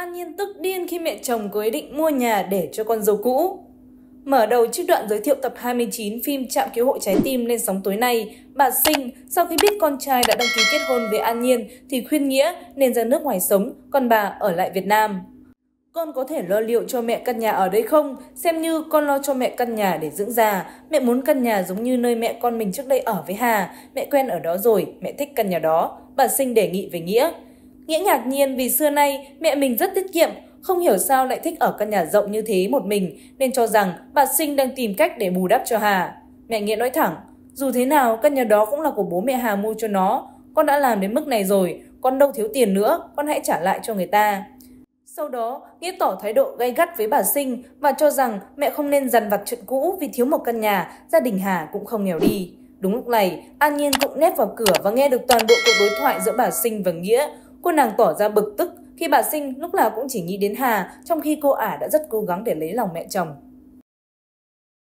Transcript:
An Nhiên tức điên khi mẹ chồng có ý định mua nhà để cho con dâu cũ. Mở đầu trích đoạn giới thiệu tập 29 phim Trạm cứu hộ trái tim lên sóng tối nay, bà Sinh sau khi biết con trai đã đăng ký kết hôn với An Nhiên thì khuyên Nghĩa nên ra nước ngoài sống, còn bà ở lại Việt Nam. Con có thể lo liệu cho mẹ căn nhà ở đây không? Xem như con lo cho mẹ căn nhà để dưỡng già. Mẹ muốn căn nhà giống như nơi mẹ con mình trước đây ở với Hà. Mẹ quen ở đó rồi, mẹ thích căn nhà đó. Bà Sinh đề nghị về Nghĩa. Nghĩa ngạc nhiên vì xưa nay mẹ mình rất tiết kiệm, không hiểu sao lại thích ở căn nhà rộng như thế một mình nên cho rằng bà Sinh đang tìm cách để bù đắp cho Hà. Mẹ Nghĩa nói thẳng, dù thế nào căn nhà đó cũng là của bố mẹ Hà mua cho nó, con đã làm đến mức này rồi, con đâu thiếu tiền nữa, con hãy trả lại cho người ta. Sau đó, Nghĩa tỏ thái độ gay gắt với bà Sinh và cho rằng mẹ không nên dằn vặt chuyện cũ vì thiếu một căn nhà, gia đình Hà cũng không nghèo đi. Đúng lúc này, An Nhiên cũng nép vào cửa và nghe được toàn bộ cuộc đối thoại giữa bà Sinh và Nghĩa. Cô nàng tỏ ra bực tức khi bà Sinh lúc nào cũng chỉ nghĩ đến Hà, trong khi cô ả đã rất cố gắng để lấy lòng mẹ chồng.